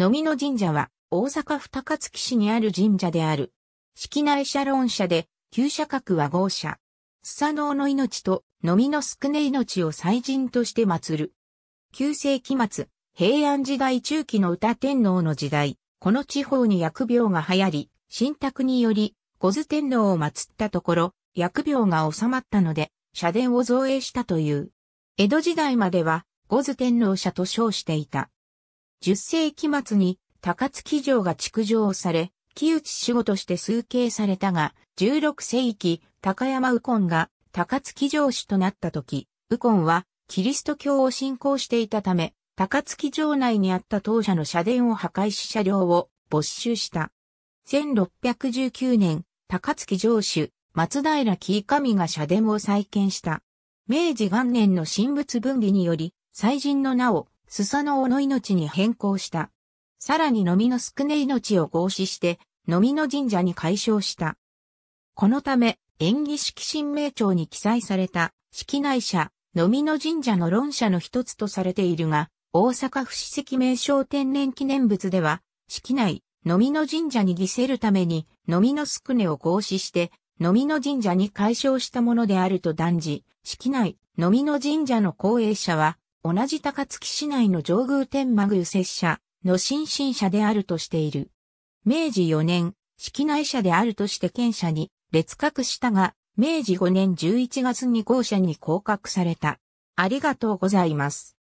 のみの神社は、大阪府高槻市にある神社である。式内社論社で、旧社格は豪社。スサノオの命と、のみの少ね命を祭神として祀る。旧世紀末、平安時代中期の歌天皇の時代、この地方に疫病が流行り、神託により、小津天皇を祀ったところ、疫病が収まったので、社殿を造営したという。江戸時代までは、五津天皇社と称していた。10世紀末に高槻城が築城され、木内守護として崇敬されたが、16世紀、高山右近が高槻城主となった時、右近はキリスト教を信仰していたため、高槻城内にあった当社の社殿を破壊し車両を没収した。1619年、高槻城主、松平紀神が社殿を再建した。明治元年の神仏分離により、祭神の名をスサノオの命に変更した。さらに飲みの少ね命を合祀して、ノみの神社に解消した。このため、演技式神明帳に記載された、式内社、ノみの神社の論者の一つとされているが、大阪府史跡名称天然記念物では、式内、ノみの神社に偽せるために、ノみのすくねを合祀して、ノみの神社に解消したものであると断じ、式内、ノみの神社の後営者は、同じ高槻市内の上宮天満宮拙者の新進者であるとしている。明治4年、式内者であるとして県社に列格したが、明治5年11月に校舎に降格された。ありがとうございます。